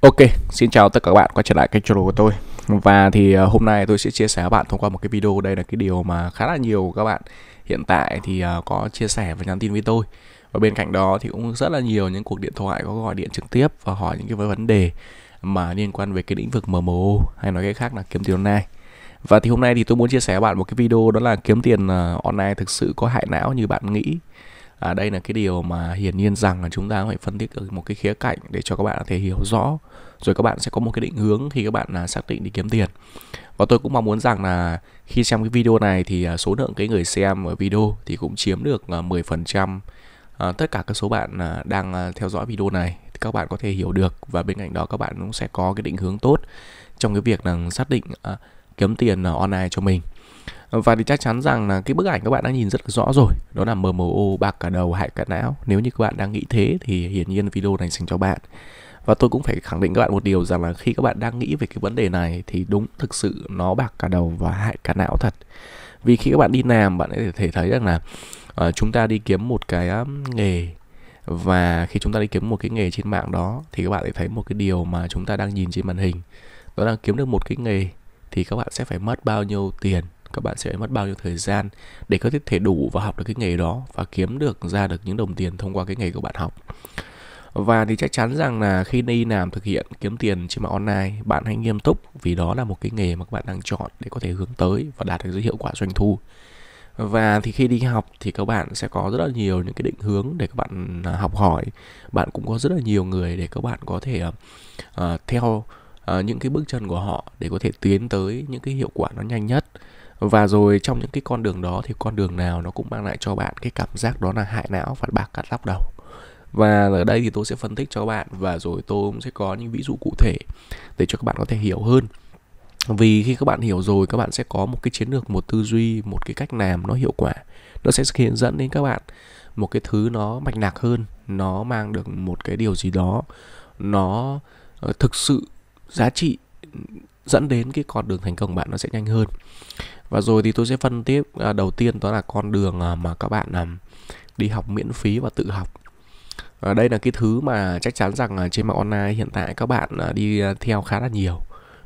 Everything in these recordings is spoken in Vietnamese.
Ok, xin chào tất cả các bạn quay trở lại kênh channel của tôi Và thì à, hôm nay tôi sẽ chia sẻ với bạn thông qua một cái video Đây là cái điều mà khá là nhiều các bạn hiện tại thì à, có chia sẻ và nhắn tin với tôi Và bên cạnh đó thì cũng rất là nhiều những cuộc điện thoại có gọi điện trực tiếp Và hỏi những cái vấn đề mà liên quan về cái lĩnh vực MMO Hay nói cái khác là kiếm tiền online Và thì hôm nay thì tôi muốn chia sẻ với bạn một cái video đó là kiếm tiền à, online thực sự có hại não như bạn nghĩ à, đây là cái điều mà hiển nhiên rằng là chúng ta phải phân tích ở một cái khía cạnh để cho các bạn có thể hiểu rõ rồi các bạn sẽ có một cái định hướng khi các bạn là xác định đi kiếm tiền và tôi cũng mong muốn rằng là khi xem cái video này thì à, số lượng cái người xem ở video thì cũng chiếm được 10% à, à, tất cả các số bạn đang theo dõi video này các bạn có thể hiểu được và bên cạnh đó các bạn cũng sẽ có cái định hướng tốt trong cái việc là xác định kiếm tiền online cho mình và thì chắc chắn rằng là cái bức ảnh các bạn đã nhìn rất là rõ rồi đó là MMO bạc cả đầu hại cả não nếu như các bạn đang nghĩ thế thì hiển nhiên video này dành cho bạn và tôi cũng phải khẳng định các bạn một điều rằng là khi các bạn đang nghĩ về cái vấn đề này thì đúng thực sự nó bạc cả đầu và hại cả não thật vì khi các bạn đi làm bạn có thể thấy rằng là uh, chúng ta đi kiếm một cái uh, nghề và khi chúng ta đi kiếm một cái nghề trên mạng đó thì các bạn sẽ thấy một cái điều mà chúng ta đang nhìn trên màn hình đó là kiếm được một cái nghề thì các bạn sẽ phải mất bao nhiêu tiền các bạn sẽ mất bao nhiêu thời gian để có thể đủ và học được cái nghề đó và kiếm được ra được những đồng tiền thông qua cái nghề của bạn học và thì chắc chắn rằng là khi đi làm thực hiện kiếm tiền trên mạng online bạn hãy nghiêm túc vì đó là một cái nghề mà các bạn đang chọn để có thể hướng tới và đạt được hiệu quả doanh thu và thì khi đi học thì các bạn sẽ có rất là nhiều những cái định hướng để các bạn à, học hỏi bạn cũng có rất là nhiều người để các bạn có thể uh, theo uh, những cái bước chân của họ để có thể tiến tới những cái hiệu quả nó nhanh nhất và rồi trong những cái con đường đó thì con đường nào nó cũng mang lại cho bạn cái cảm giác đó là hại não và bạc cắt lóc đầu và ở đây thì tôi sẽ phân tích cho bạn và rồi tôi cũng sẽ có những ví dụ cụ thể để cho các bạn có thể hiểu hơn vì khi các bạn hiểu rồi các bạn sẽ có một cái chiến lược một tư duy một cái cách làm nó hiệu quả nó sẽ hiện dẫn đến các bạn một cái thứ nó mạch lạc hơn nó mang được một cái điều gì đó nó ờ, thực sự giá trị dẫn đến cái con đường thành công của bạn nó sẽ nhanh hơn và rồi thì tôi sẽ phân tiếp à, đầu tiên đó là con đường à, mà các bạn à, đi học miễn phí và tự học à, đây là cái thứ mà chắc chắn rằng à, trên mạng online hiện tại các bạn đi theo khá là nhiều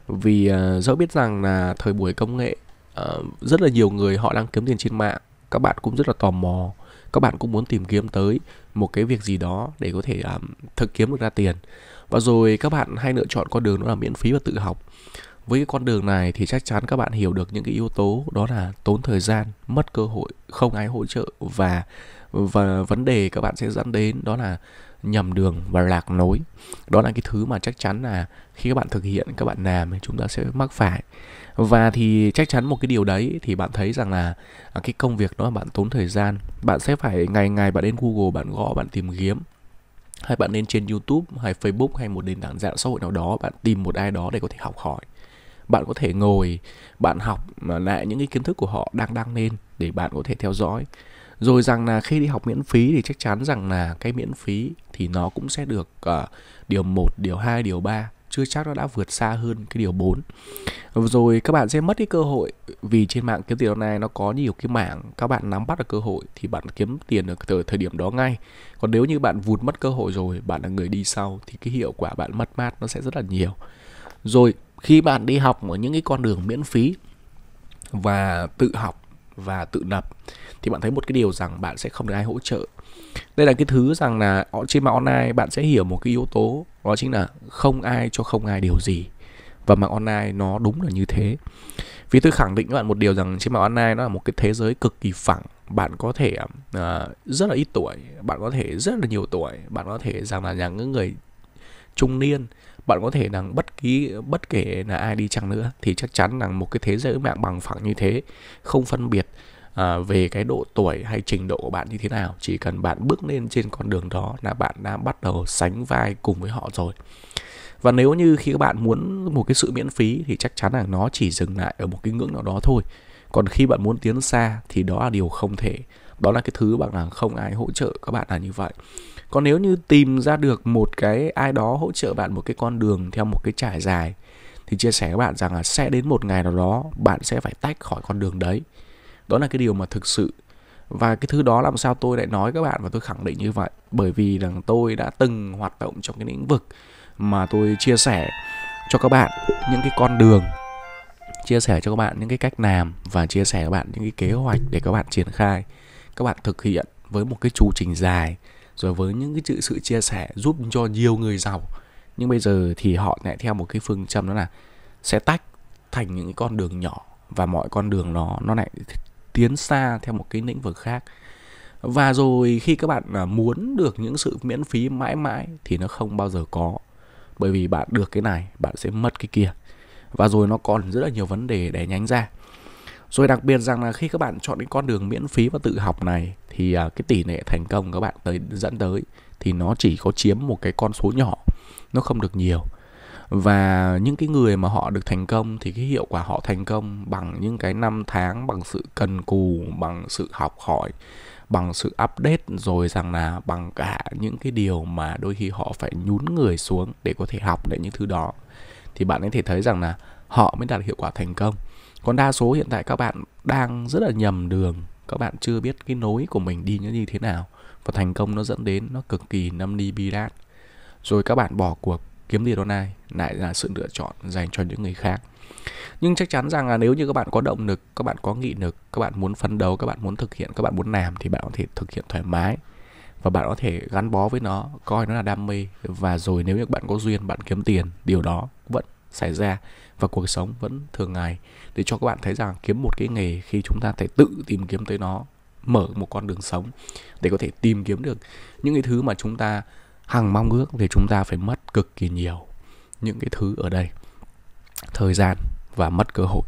vì à, dẫu biết rằng là thời buổi công nghệ ờ, rất là nhiều người họ đang kiếm tiền trên mạng các bạn cũng rất là tò mò các bạn cũng muốn tìm kiếm tới một cái việc gì đó để có thể thực kiếm được ra tiền và rồi các bạn hay lựa chọn con đường đó là miễn phí và tự học với cái con đường này thì chắc chắn các bạn hiểu được những cái yếu tố đó là tốn thời gian mất cơ hội không ai hỗ trợ và và vấn đề các bạn sẽ dẫn đến đó là nhầm đường và lạc lối đó là cái thứ mà chắc chắn là khi các bạn thực hiện các bạn làm thì chúng ta sẽ mắc phải và thì chắc chắn một cái điều đấy thì bạn thấy rằng là à, cái công việc đó bạn tốn thời gian bạn sẽ phải ngày ngày bạn đến google bạn gõ bạn tìm kiếm hay bạn lên trên YouTube hay Facebook hay một nền tảng dạng xã hội nào đó bạn tìm một ai đó để có thể học hỏi bạn có thể ngồi bạn học lại những cái kiến thức của họ đang đăng lên để bạn có thể theo dõi rồi rằng là khi đi học miễn phí thì chắc chắn rằng là cái miễn phí thì nó cũng sẽ được uh, điều 1, điều 2, điều 3 chưa chắc nó đã vượt xa hơn cái điều 4 rồi các bạn sẽ mất cái cơ hội vì trên mạng kiếm tiền online nó có nhiều cái mảng các bạn nắm bắt được cơ hội thì bạn kiếm tiền được từ thời điểm đó ngay còn nếu như bạn vụt mất cơ hội rồi bạn là người đi sau thì cái hiệu quả bạn mất mát nó sẽ rất là nhiều rồi khi bạn đi học ở những cái con đường miễn phí và tự học và tự nập thì bạn thấy một cái điều rằng bạn sẽ không được ai hỗ trợ đây là cái thứ rằng là trên mạng online bạn sẽ hiểu một cái yếu tố đó chính là không ai cho không ai điều gì và mạng online nó đúng là như thế vì tôi khẳng định với bạn một điều rằng trên mạng online nó là một cái thế giới cực kỳ phẳng bạn có thể uh, rất là ít tuổi bạn có thể rất là nhiều tuổi bạn có thể rằng là những người trung niên bạn có thể rằng bất kỳ bất kể là ai đi chăng nữa thì chắc chắn rằng một cái thế giới mạng bằng phẳng như thế không phân biệt à, về cái độ tuổi hay trình độ của bạn như thế nào chỉ cần bạn bước lên trên con đường đó là bạn đã bắt đầu sánh vai cùng với họ rồi và nếu như khi các bạn muốn một cái sự miễn phí thì chắc chắn là nó chỉ dừng lại ở một cái ngưỡng nào đó thôi còn khi bạn muốn tiến xa thì đó là điều không thể đó là cái thứ bạn là không ai hỗ trợ các bạn là như vậy còn nếu như tìm ra được một cái ai đó hỗ trợ bạn một cái con đường theo một cái trải dài thì chia sẻ với bạn rằng là sẽ đến một ngày nào đó bạn sẽ phải tách khỏi con đường đấy đó là cái điều mà thực sự và cái thứ đó làm sao tôi lại nói các bạn và tôi khẳng định như vậy bởi vì rằng tôi đã từng hoạt động trong cái lĩnh vực mà tôi chia sẻ cho các bạn những cái con đường chia sẻ cho các bạn những cái cách làm và chia sẻ các bạn những cái kế hoạch để các bạn triển khai các bạn thực hiện với một cái chu trình dài rồi với những cái sự chia sẻ giúp cho nhiều người giàu nhưng bây giờ thì họ lại theo một cái phương châm đó là sẽ tách thành những cái con đường nhỏ và mọi con đường nó nó lại tiến xa theo một cái lĩnh vực khác và rồi khi các bạn à, muốn được những sự miễn phí mãi mãi thì nó không bao giờ có bởi vì bạn được cái này bạn sẽ mất cái kia và rồi nó còn rất là nhiều vấn đề để nhánh ra rồi đặc biệt rằng là khi các bạn chọn cái con đường miễn phí và tự học này thì à, cái tỷ lệ thành công các bạn tới dẫn tới thì nó chỉ có chiếm một cái con số nhỏ nó không được nhiều và những cái người mà họ được thành công thì cái hiệu quả họ thành công bằng những cái năm tháng bằng sự cần cù bằng sự học hỏi bằng sự update rồi rằng là bằng cả những cái điều mà đôi khi họ phải nhún người xuống để có thể học được những thứ đó thì bạn ấy thể thấy rằng là họ mới đạt hiệu quả thành công còn đa số hiện tại các bạn đang rất là nhầm đường các bạn chưa biết cái nối của mình đi như thế nào và thành công nó dẫn đến nó cực kỳ năm đi ni đát, rồi các bạn bỏ cuộc kiếm tiền online lại là sự lựa chọn dành cho những người khác nhưng chắc chắn rằng là nếu như các bạn có động lực các bạn có nghị lực các bạn muốn phấn đấu các bạn muốn thực hiện các bạn muốn làm thì bạn có thể thực hiện thoải mái và bạn có thể gắn bó với nó coi nó là đam mê và rồi nếu như bạn có duyên bạn kiếm tiền điều đó vẫn xảy ra và cuộc sống vẫn thường ngày để cho các bạn thấy rằng kiếm một cái nghề khi chúng ta thể tự tìm kiếm tới nó mở một con đường sống để có thể tìm kiếm được những cái thứ mà chúng ta hằng mong ước thì chúng ta phải mất cực kỳ nhiều những cái thứ ở đây thời gian và mất cơ hội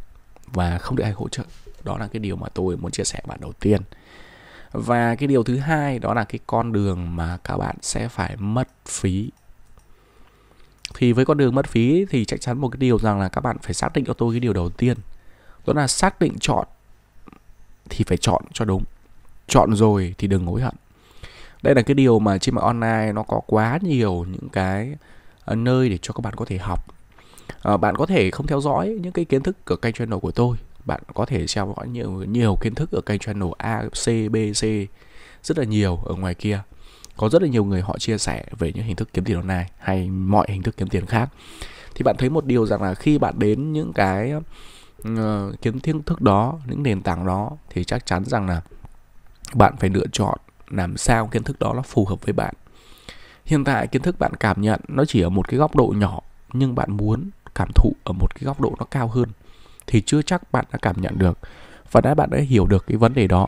và không được ai hỗ trợ đó là cái điều mà tôi muốn chia sẻ bạn đầu tiên và cái điều thứ hai đó là cái con đường mà các bạn sẽ phải mất phí thì với con đường mất phí thì chắc chắn một cái điều rằng là các bạn phải xác định cho tôi cái điều đầu tiên đó là xác định chọn thì phải chọn cho đúng chọn rồi thì đừng hối hận đây là cái điều mà trên mạng online nó có quá nhiều những cái ờ, nơi để cho các bạn có thể học à, bạn có thể không theo dõi những cái kiến thức ở kênh channel của tôi bạn có thể theo dõi nhiều nhiều kiến thức ở kênh channel A C B C rất là nhiều ở ngoài kia có rất là nhiều người họ chia sẻ về những hình thức kiếm tiền online hay mọi hình thức kiếm tiền khác thì bạn thấy một điều rằng là khi bạn đến những cái uh, ờ, kiếm thiên thức đó những nền tảng đó thì chắc chắn rằng là bạn phải lựa chọn làm sao kiến thức đó nó phù hợp với bạn hiện tại kiến thức bạn cảm nhận nó chỉ ở một cái góc độ nhỏ nhưng bạn muốn cảm thụ ở một cái góc độ nó cao hơn thì chưa chắc bạn đã cảm nhận được và đã bạn đã hiểu được cái vấn đề đó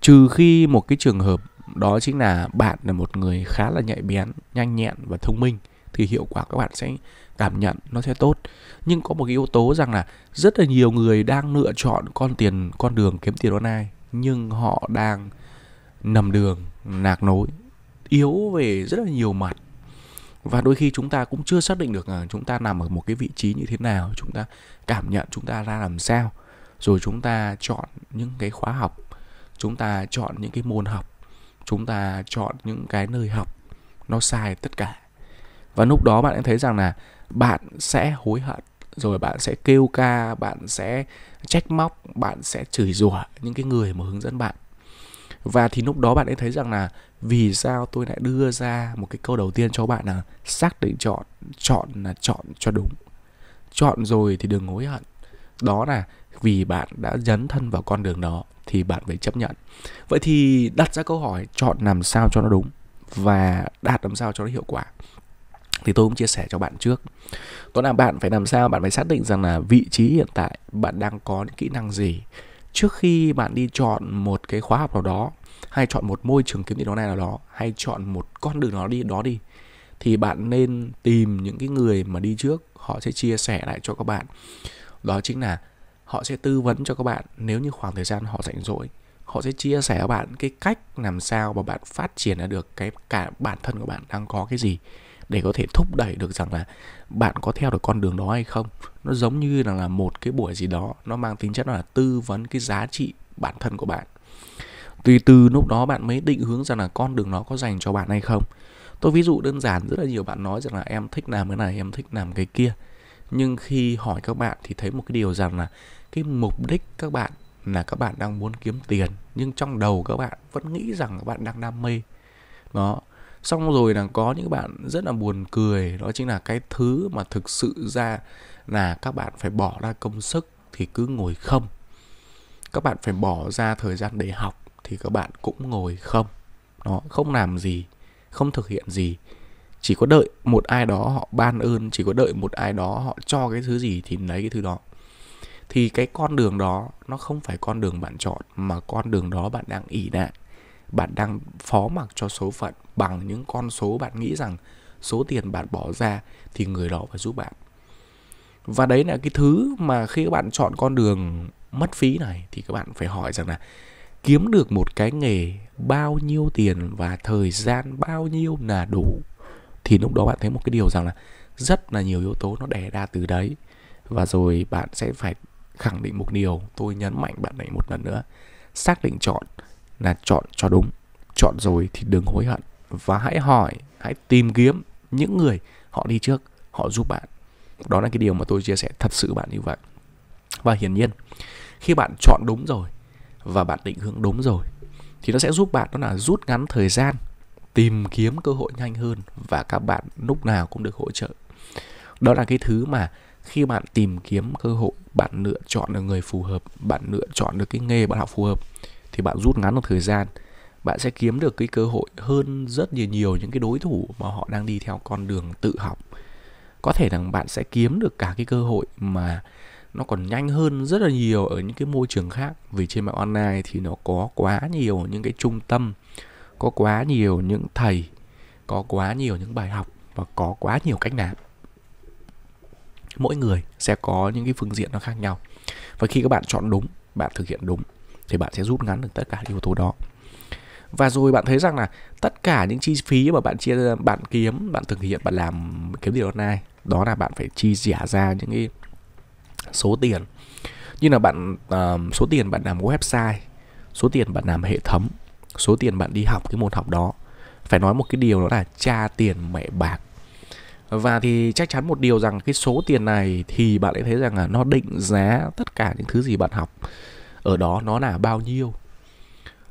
trừ khi một cái trường hợp đó chính là bạn là một người khá là nhạy bén nhanh nhẹn và thông minh thì hiệu quả các bạn sẽ cảm nhận nó sẽ tốt nhưng có một cái yếu tố rằng là rất là nhiều người đang lựa chọn con tiền con đường kiếm tiền online nhưng họ đang nằm đường nạc nối yếu về rất là nhiều mặt và đôi khi chúng ta cũng chưa xác định được là chúng ta nằm ở một cái vị trí như thế nào chúng ta cảm nhận chúng ta ra làm sao rồi chúng ta chọn những cái khóa học chúng ta chọn những cái môn học chúng ta chọn những cái nơi học nó sai tất cả và lúc đó bạn sẽ thấy rằng là bạn sẽ hối hận rồi bạn sẽ kêu ca bạn sẽ trách móc bạn sẽ chửi rủa những cái người mà hướng dẫn bạn và thì lúc đó bạn sẽ thấy rằng là vì sao tôi lại đưa ra một cái câu đầu tiên cho bạn là xác định chọn chọn là chọn cho đúng chọn rồi thì đừng hối hận đó là vì bạn đã dấn thân vào con đường đó thì bạn phải chấp nhận vậy thì đặt ra câu hỏi chọn làm sao cho nó đúng và đạt làm sao cho nó hiệu quả thì tôi cũng chia sẻ cho bạn trước đó là bạn phải làm sao bạn phải xác định rằng là vị trí hiện tại bạn đang có những kỹ năng gì trước khi bạn đi chọn một cái khóa học nào đó hay chọn một môi trường kiếm tiền online nào đó hay chọn một con đường nó đi đó đi thì bạn nên tìm những cái người mà đi trước họ sẽ chia sẻ lại cho các bạn đó chính là họ sẽ tư vấn cho các bạn nếu như khoảng thời gian họ rảnh rỗi họ sẽ chia sẻ với bạn cái cách làm sao mà bạn phát triển được cái cả bản thân của bạn đang có cái gì để có thể thúc đẩy được rằng là bạn có theo được con đường đó hay không nó giống như là là một cái buổi gì đó nó mang tính chất là tư vấn cái giá trị bản thân của bạn tùy từ lúc đó bạn mới định hướng rằng là con đường nó có dành cho bạn hay không tôi ví dụ đơn giản rất là nhiều bạn nói rằng là em thích làm cái này em thích làm cái kia nhưng khi hỏi các bạn thì thấy một cái điều rằng là cái mục đích các bạn là các bạn đang muốn kiếm tiền nhưng trong đầu các bạn vẫn nghĩ rằng các bạn đang đam mê đó xong rồi là có những bạn rất là buồn cười đó chính là cái thứ mà thực sự ra là các bạn phải bỏ ra công sức thì cứ ngồi không các bạn phải bỏ ra thời gian để học thì các bạn cũng ngồi không nó không làm gì không thực hiện gì chỉ có đợi một ai đó họ ban ơn chỉ có đợi một ai đó họ cho cái thứ gì thì lấy cái thứ đó thì cái con đường đó nó không phải con đường bạn chọn mà con đường đó bạn đang ỉ lại bạn đang phó mặc cho số phận bằng những con số bạn nghĩ rằng số tiền bạn bỏ ra thì người đó phải giúp bạn và đấy là cái thứ mà khi các bạn chọn con đường mất phí này thì các bạn phải hỏi rằng là kiếm được một cái nghề bao nhiêu tiền và thời gian bao nhiêu là đủ thì lúc đó bạn thấy một cái điều rằng là rất là nhiều yếu tố nó đè ra từ đấy và rồi bạn sẽ phải khẳng định một điều tôi nhấn mạnh bạn này một lần nữa xác định chọn là chọn cho đúng chọn rồi thì đừng hối hận và hãy hỏi hãy tìm kiếm những người họ đi trước họ giúp bạn đó là cái điều mà tôi chia sẻ thật sự bạn như vậy và hiển nhiên khi bạn chọn đúng rồi và bạn định hướng đúng rồi thì nó sẽ giúp bạn đó là rút ngắn thời gian tìm kiếm cơ hội nhanh hơn và các bạn lúc nào cũng được hỗ trợ đó là cái thứ mà khi bạn tìm kiếm cơ hội bạn lựa chọn được người phù hợp bạn lựa chọn được cái nghề bạn học phù hợp thì bạn rút ngắn được thời gian bạn sẽ kiếm được cái cơ hội hơn rất nhiều nhiều những cái đối thủ mà họ đang đi theo con đường tự học có thể rằng bạn sẽ kiếm được cả cái cơ hội mà nó còn nhanh hơn rất là nhiều ở những cái môi trường khác vì trên mạng online thì nó có quá nhiều những cái trung tâm có quá nhiều những thầy có quá nhiều những bài học và có quá nhiều cách làm mỗi người sẽ có những cái phương diện nó khác nhau và khi các bạn chọn đúng bạn thực hiện đúng thì bạn sẽ rút ngắn được tất cả yếu tố đó và rồi bạn thấy rằng là tất cả những chi phí mà bạn chia bạn kiếm bạn thực hiện bạn làm kiếm tiền online đó là bạn phải chi trả ra những cái số tiền như là bạn uh, số tiền bạn làm website số tiền bạn làm hệ thống số tiền bạn đi học cái môn học đó phải nói một cái điều đó là cha tiền mẹ bạc và thì chắc chắn một điều rằng cái số tiền này thì bạn sẽ thấy rằng là nó định giá tất cả những thứ gì bạn học ở đó nó là bao nhiêu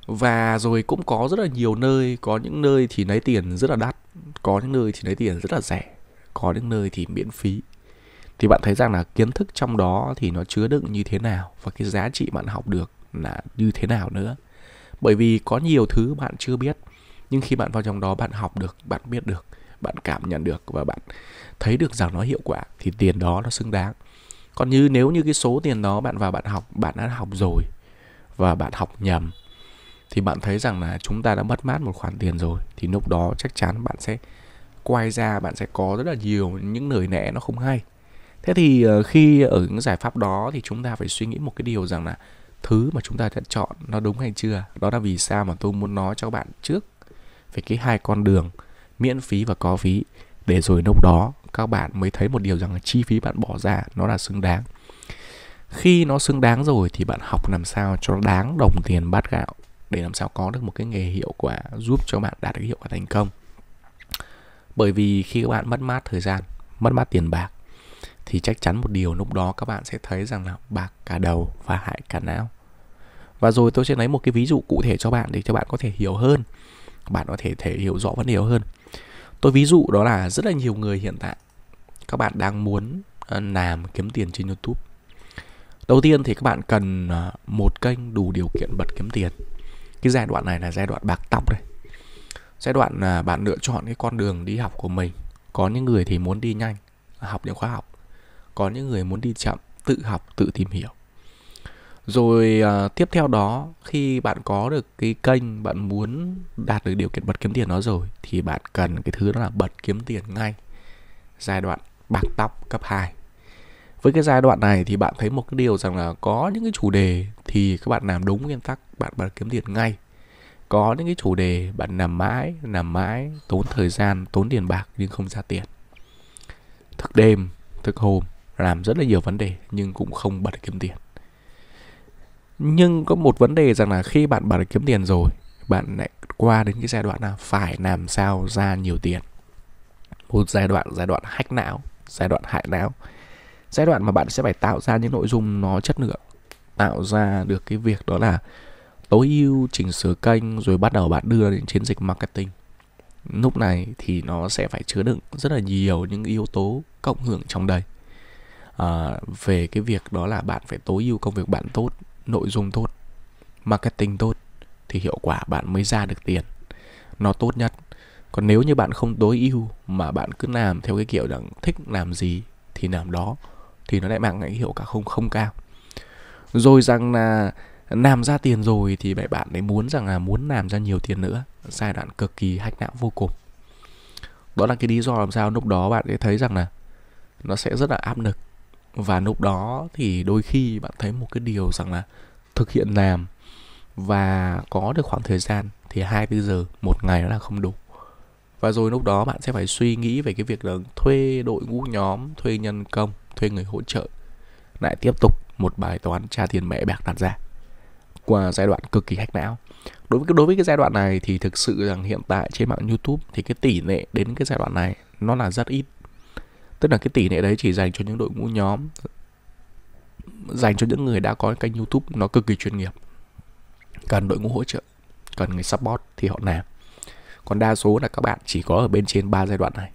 và rồi cũng có rất là nhiều nơi có những nơi thì lấy tiền rất là đắt có những nơi thì lấy tiền rất là rẻ có những nơi thì miễn phí thì bạn thấy rằng là kiến thức trong đó thì nó chứa đựng như thế nào và cái giá trị bạn học được là như thế nào nữa bởi vì có nhiều thứ bạn chưa biết nhưng khi bạn vào trong đó bạn học được bạn biết được bạn cảm nhận được và bạn thấy được rằng nó hiệu quả thì tiền đó nó xứng đáng còn như nếu như cái số tiền đó bạn vào bạn học bạn đã học rồi và bạn học nhầm thì bạn thấy rằng là chúng ta đã mất mát một khoản tiền rồi thì lúc đó chắc chắn bạn sẽ quay ra bạn sẽ có rất là nhiều những lời lẽ nó không hay thế thì ờ, khi ở những giải pháp đó thì chúng ta phải suy nghĩ một cái điều rằng là thứ mà chúng ta đã chọn nó đúng hay chưa đó là vì sao mà tôi muốn nói cho các bạn trước về cái hai con đường miễn phí và có phí để rồi lúc đó các bạn mới thấy một điều rằng là chi phí bạn bỏ ra nó là xứng đáng khi nó xứng đáng rồi thì bạn học làm sao cho đáng đồng tiền bát gạo để làm sao có được một cái nghề hiệu quả giúp cho bạn đạt được hiệu quả thành công bởi vì khi các bạn mất mát thời gian mất mát tiền bạc thì chắc chắn một điều lúc đó các bạn sẽ thấy rằng là bạc cả đầu và hại cả não và rồi tôi sẽ lấy một cái ví dụ cụ thể cho bạn để cho bạn có thể hiểu hơn bạn có thể thể hiểu rõ vấn đề hơn tôi ví dụ đó là rất là nhiều người hiện tại các bạn đang muốn ờ, làm kiếm tiền trên youtube đầu tiên thì các bạn cần ờ, một kênh đủ điều kiện bật kiếm tiền cái giai đoạn này là giai đoạn bạc tóc đây giai đoạn là ờ, bạn lựa chọn cái con đường đi học của mình có những người thì muốn đi nhanh học những khóa học có những người muốn đi chậm tự học tự tìm hiểu rồi à, tiếp theo đó khi bạn có được cái kênh bạn muốn đạt được điều kiện bật kiếm tiền đó rồi thì bạn cần cái thứ đó là bật kiếm tiền ngay giai đoạn bạc tóc cấp 2 với cái giai đoạn này thì bạn thấy một cái điều rằng là có những cái chủ đề thì các bạn làm đúng nguyên tắc bạn bật kiếm tiền ngay có những cái chủ đề bạn làm mãi làm mãi tốn thời gian tốn tiền bạc nhưng không ra tiền thức đêm thức hôm làm rất là nhiều vấn đề nhưng cũng không bật kiếm tiền nhưng có một vấn đề rằng là khi bạn bảo là kiếm tiền rồi bạn lại qua đến cái giai đoạn là phải làm sao ra nhiều tiền một giai đoạn giai đoạn hack não giai đoạn hại não giai đoạn mà bạn sẽ phải tạo ra những nội dung nó chất lượng tạo ra được cái việc đó là tối ưu chỉnh sửa kênh rồi bắt đầu bạn đưa đến chiến dịch marketing lúc này thì nó sẽ phải chứa đựng rất là nhiều những yếu tố cộng hưởng trong đây à, về cái việc đó là bạn phải tối ưu công việc bạn tốt nội dung tốt, marketing tốt thì hiệu quả bạn mới ra được tiền. Nó tốt nhất. Còn nếu như bạn không tối ưu mà bạn cứ làm theo cái kiểu rằng thích làm gì thì làm đó thì nó lại mang lại hiệu quả không không cao. Rồi rằng là làm ra tiền rồi thì vậy bạn ấy muốn rằng là muốn làm ra nhiều tiền nữa giai đoạn cực kỳ hách não vô cùng đó là cái lý do làm sao lúc đó bạn sẽ thấy rằng là nó sẽ rất là áp lực và lúc đó thì đôi khi bạn thấy một cái điều rằng là thực hiện làm và có được khoảng thời gian thì 24 giờ một ngày nó là không đủ và rồi lúc đó bạn sẽ phải suy nghĩ về cái việc là thuê đội ngũ nhóm thuê nhân công thuê người hỗ trợ lại tiếp tục một bài toán tra tiền mẹ bạc đặt ra qua giai đoạn cực kỳ hách não đối với đối với cái giai đoạn này thì thực sự rằng hiện tại trên mạng YouTube thì cái tỷ lệ đến cái giai đoạn này nó là rất ít tức là cái tỷ lệ đấy chỉ dành cho những đội ngũ nhóm dành cho những người đã có kênh youtube nó cực kỳ chuyên nghiệp cần đội ngũ hỗ trợ cần người support thì họ làm còn đa số là các bạn chỉ có ở bên trên ba giai đoạn này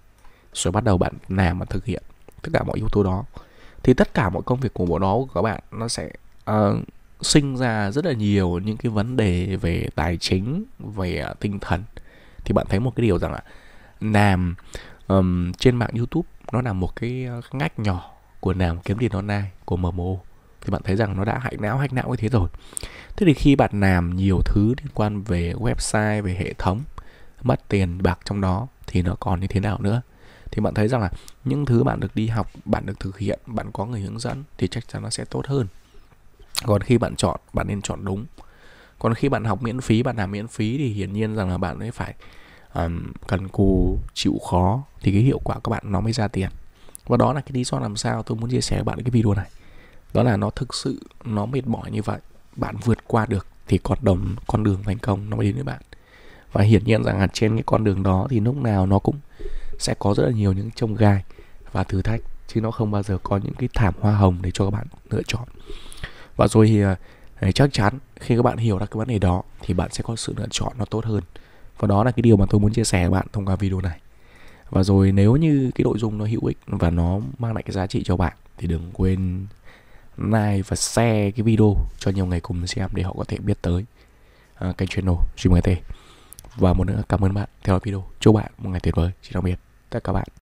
rồi bắt đầu bạn làm và thực hiện tất cả mọi yếu tố đó thì tất cả mọi công việc của bộ đó của các bạn nó sẽ uh, sinh ra rất là nhiều những cái vấn đề về tài chính về ờ, tinh thần thì bạn thấy một cái điều rằng là làm um, trên mạng youtube nó là một cái ờ, ngách nhỏ của nàm kiếm tiền online của MMO thì bạn thấy rằng nó đã hạch não hạch não như thế rồi thế thì khi bạn làm nhiều thứ liên quan về website về hệ thống mất tiền bạc trong đó thì nó còn như thế nào nữa thì bạn thấy rằng là những thứ bạn được đi học bạn được thực hiện bạn có người hướng dẫn thì chắc chắn nó sẽ tốt hơn còn khi bạn chọn bạn nên chọn đúng còn khi bạn học miễn phí bạn làm miễn phí thì hiển nhiên rằng là bạn ấy phải um, cần cù chịu khó thì cái hiệu quả các bạn nó mới ra tiền và đó là cái lý do làm sao tôi muốn chia sẻ với bạn cái video này đó là nó thực sự nó mệt mỏi như vậy bạn vượt qua được thì con đồng con đường thành công nó mới đến với bạn và hiển nhiên rằng là trên cái con đường đó thì lúc nào nó cũng sẽ có rất là nhiều những trông gai và thử thách chứ nó không bao giờ có những cái thảm hoa hồng để cho các bạn lựa chọn và rồi thì ờ, chắc chắn khi các bạn hiểu ra cái vấn đề đó thì bạn sẽ có sự lựa chọn nó tốt hơn và đó là cái điều mà tôi muốn chia sẻ với bạn thông qua video này và rồi nếu như cái nội dung nó hữu ích và nó mang lại cái giá trị cho bạn thì đừng quên like và share cái video cho nhiều người cùng xem để họ có thể biết tới uh, kênh channel Jim T. Và một nữa cảm ơn bạn theo dõi video. Chúc bạn một ngày tuyệt vời. Xin chào biệt tất cả các bạn.